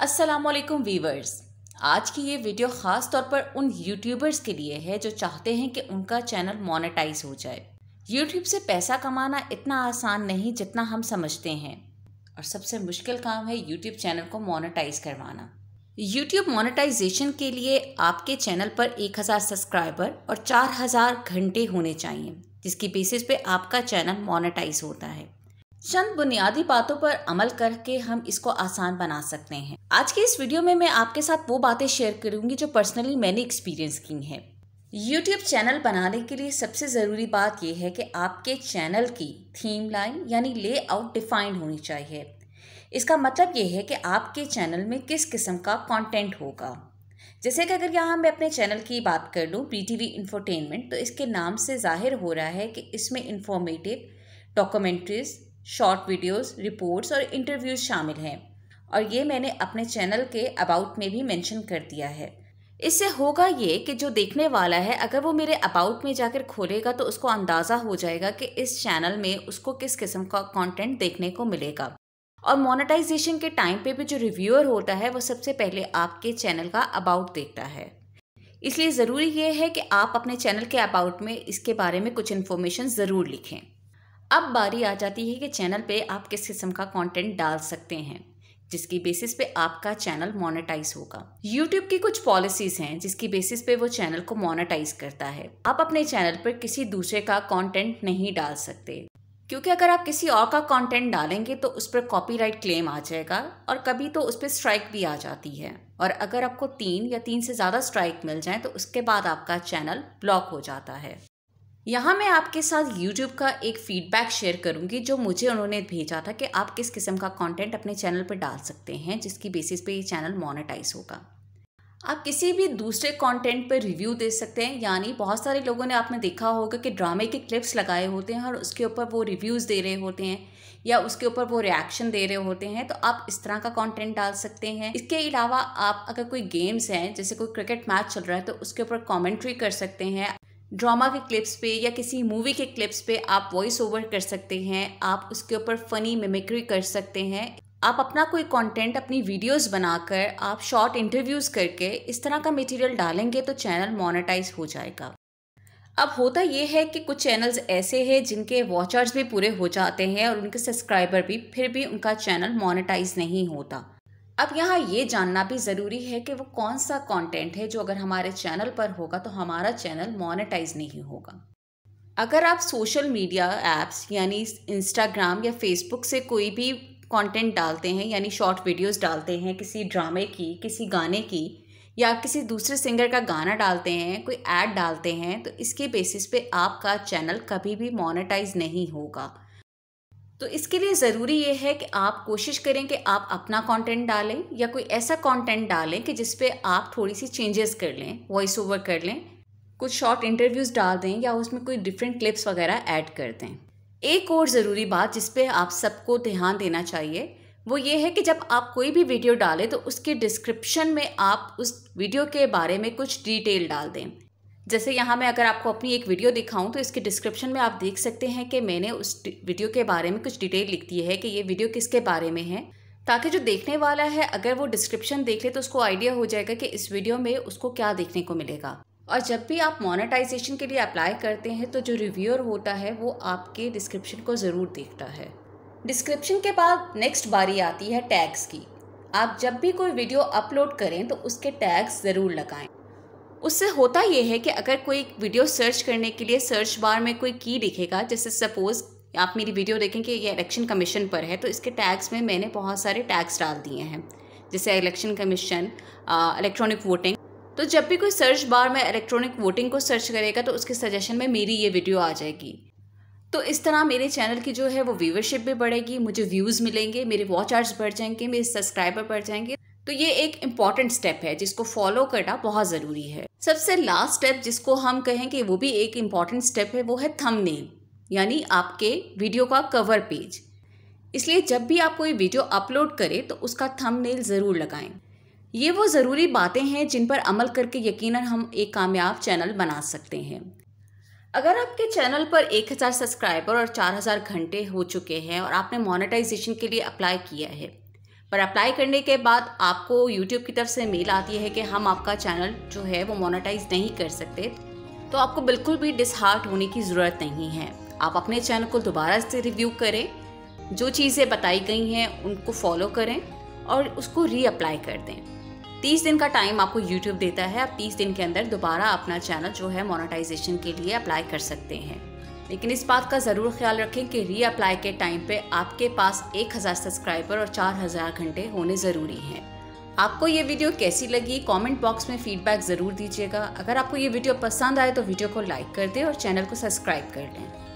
वालेकुम वीवर्स आज की ये वीडियो ख़ास तौर पर उन यूट्यूबर्स के लिए है जो चाहते हैं कि उनका चैनल मोनेटाइज हो जाए यूट्यूब से पैसा कमाना इतना आसान नहीं जितना हम समझते हैं और सबसे मुश्किल काम है यूट्यूब चैनल को मोनेटाइज करवाना यूट्यूब मोनेटाइजेशन के लिए आपके चैनल पर 1000 सब्सक्राइबर और 4000 घंटे होने चाहिए जिसकी बेसिस पे आपका चैनल मोनेटाइज होता है चंद बुनियादी बातों पर अमल करके हम इसको आसान बना सकते हैं आज के इस वीडियो में मैं आपके साथ वो बातें शेयर करूंगी जो पर्सनली मैंने एक्सपीरियंस की हैं यूट्यूब चैनल बनाने के लिए सबसे ज़रूरी बात यह है कि आपके चैनल की थीम लाइन यानी लेआउट डिफाइंड होनी चाहिए इसका मतलब यह है कि आपके चैनल में किस किस्म का कंटेंट होगा जैसे कि अगर यहाँ मैं अपने चैनल की बात कर लूँ पी टी वी इन्फोटेनमेंट तो इसके नाम से जाहिर हो रहा है कि इसमें informative documentaries short videos, reports और इंटरव्यूज शामिल हैं और ये मैंने अपने चैनल के अबाउट में भी मेंशन कर दिया है इससे होगा ये कि जो देखने वाला है अगर वो मेरे अबाउट में जाकर खोलेगा तो उसको अंदाज़ा हो जाएगा कि इस चैनल में उसको किस किस्म का कंटेंट देखने को मिलेगा और मोनेटाइजेशन के टाइम पे भी जो रिव्यूअर होता है वो सबसे पहले आपके चैनल का अबाउट देखता है इसलिए ज़रूरी ये है कि आप अपने चैनल के अबाउट में इसके बारे में कुछ इन्फॉर्मेशन ज़रूर लिखें अब बारी आ जाती है कि चैनल पे आप किस किस्म का कंटेंट डाल सकते हैं जिसकी बेसिस पे आपका चैनल मोनेटाइज होगा यूट्यूब की कुछ पॉलिसीज हैं जिसकी बेसिस पे वो चैनल को मोनेटाइज करता है आप अपने चैनल पर किसी दूसरे का कंटेंट नहीं डाल सकते क्योंकि अगर आप किसी और का कंटेंट डालेंगे तो उस पर कॉपीराइट क्लेम आ जाएगा और कभी तो उस पर स्ट्राइक भी आ जाती है और अगर आपको तीन या तीन से ज़्यादा स्ट्राइक मिल जाए तो उसके बाद आपका चैनल ब्लॉक हो जाता है यहाँ मैं आपके साथ YouTube का एक फीडबैक शेयर करूँगी जो मुझे उन्होंने भेजा था कि आप किस किस्म का कंटेंट अपने चैनल पर डाल सकते हैं जिसकी बेसिस पे ये चैनल मोनेटाइज होगा आप किसी भी दूसरे कंटेंट पर रिव्यू दे सकते हैं यानी बहुत सारे लोगों ने आपने देखा होगा कि ड्रामे के क्लिप्स लगाए होते हैं और उसके ऊपर वो रिव्यूज़ दे रहे होते हैं या उसके ऊपर वो रिएक्शन दे रहे होते हैं तो आप इस तरह का कंटेंट डाल सकते हैं इसके अलावा आप अगर कोई गेम्स हैं जैसे कोई क्रिकेट मैच चल रहा है तो उसके ऊपर कॉमेंट्री कर सकते हैं ड्रामा के क्लिप्स पे या किसी मूवी के क्लिप्स पे आप वॉइस ओवर कर सकते हैं आप उसके ऊपर फ़नी मिमिक्री कर सकते हैं आप अपना कोई कंटेंट अपनी वीडियोस बनाकर आप शॉर्ट इंटरव्यूज़ करके इस तरह का मटेरियल डालेंगे तो चैनल मोनेटाइज हो जाएगा अब होता यह है कि कुछ चैनल्स ऐसे हैं जिनके वॉचर्स भी पूरे हो जाते हैं और उनके सब्सक्राइबर भी फिर भी उनका चैनल मोनेटाइज नहीं होता अब यहाँ ये जानना भी ज़रूरी है कि वो कौन सा कंटेंट है जो अगर हमारे चैनल पर होगा तो हमारा चैनल मोनेटाइज नहीं होगा अगर आप सोशल मीडिया ऐप्स यानी इंस्टाग्राम या फेसबुक से कोई भी कंटेंट डालते हैं यानी शॉर्ट वीडियोस डालते हैं किसी ड्रामे की किसी गाने की या किसी दूसरे सिंगर का गाना डालते हैं कोई ऐड डालते हैं तो इसके बेसिस पे आपका चैनल कभी भी मोनेटाइज नहीं होगा तो इसके लिए ज़रूरी ये है कि आप कोशिश करें कि आप अपना कंटेंट डालें या कोई ऐसा कंटेंट डालें कि जिस पे आप थोड़ी सी चेंजेस कर लें वॉइस ओवर कर लें कुछ शॉर्ट इंटरव्यूज़ डाल दें या उसमें कोई डिफरेंट क्लिप्स वगैरह ऐड कर दें एक और ज़रूरी बात जिस पे आप सबको ध्यान देना चाहिए वो ये है कि जब आप कोई भी वीडियो डालें तो उसके डिस्क्रिप्शन में आप उस वीडियो के बारे में कुछ डिटेल डाल दें जैसे यहाँ मैं अगर आपको अपनी एक वीडियो दिखाऊं तो इसके डिस्क्रिप्शन में आप देख सकते हैं कि मैंने उस वीडियो के बारे में कुछ डिटेल लिख दी है कि ये वीडियो किसके बारे में है ताकि जो देखने वाला है अगर वो डिस्क्रिप्शन देख ले तो उसको आइडिया हो जाएगा कि इस वीडियो में उसको क्या देखने को मिलेगा और जब भी आप मोनेटाइजेशन के लिए अप्लाई करते हैं तो जो रिव्यूअर होता है वो आपके डिस्क्रिप्शन को ज़रूर देखता है डिस्क्रिप्शन के बाद नेक्स्ट बारी आती है टैग्स की आप जब भी कोई वीडियो अपलोड करें तो उसके टैग्स ज़रूर लगाएं उससे होता यह है कि अगर कोई वीडियो सर्च करने के लिए सर्च बार में कोई की दिखेगा जैसे सपोज़ आप मेरी वीडियो देखें कि ये इलेक्शन कमीशन पर है तो इसके टैग्स में मैंने बहुत सारे टैग्स डाल दिए हैं जैसे इलेक्शन कमीशन इलेक्ट्रॉनिक वोटिंग तो जब भी कोई सर्च बार में इलेक्ट्रॉनिक वोटिंग को सर्च करेगा तो उसके सजेशन में मेरी ये वीडियो आ जाएगी तो इस तरह मेरे चैनल की जो है वो व्यूवरशिप भी बढ़ेगी मुझे व्यूज़ मिलेंगे मेरे वॉच आर्ट्स बढ़ जाएंगे मेरे सब्सक्राइबर बढ़ जाएंगे तो ये एक इम्पॉर्टेंट स्टेप है जिसको फॉलो करना बहुत ज़रूरी है सबसे लास्ट स्टेप जिसको हम कहें कि वो भी एक इम्पॉर्टेंट स्टेप है वो है थंबनेल यानी आपके वीडियो का कवर पेज इसलिए जब भी आप कोई वीडियो अपलोड करें तो उसका नेल ज़रूर लगाएं ये वो ज़रूरी बातें हैं जिन पर अमल करके यकीनन हम एक कामयाब चैनल बना सकते हैं अगर आपके चैनल पर 1000 सब्सक्राइबर और 4000 घंटे हो चुके हैं और आपने मोनेटाइजेशन के लिए अप्लाई किया है पर अप्लाई करने के बाद आपको YouTube की तरफ से मेल आती है कि हम आपका चैनल जो है वो मोनेटाइज नहीं कर सकते तो आपको बिल्कुल भी डिसहार्ट होने की ज़रूरत नहीं है आप अपने चैनल को दोबारा से रिव्यू करें जो चीज़ें बताई गई हैं उनको फॉलो करें और उसको रीअप्लाई कर दें तीस दिन का टाइम आपको यूट्यूब देता है आप तीस दिन के अंदर दोबारा अपना चैनल जो है मोनेटाइजेशन के लिए अप्लाई कर सकते हैं लेकिन इस बात का ज़रूर ख्याल रखें कि रीअप्लाई के टाइम पे आपके पास 1000 सब्सक्राइबर और 4000 घंटे होने ज़रूरी हैं आपको ये वीडियो कैसी लगी कमेंट बॉक्स में फीडबैक ज़रूर दीजिएगा अगर आपको ये वीडियो पसंद आए तो वीडियो को लाइक कर दें और चैनल को सब्सक्राइब कर लें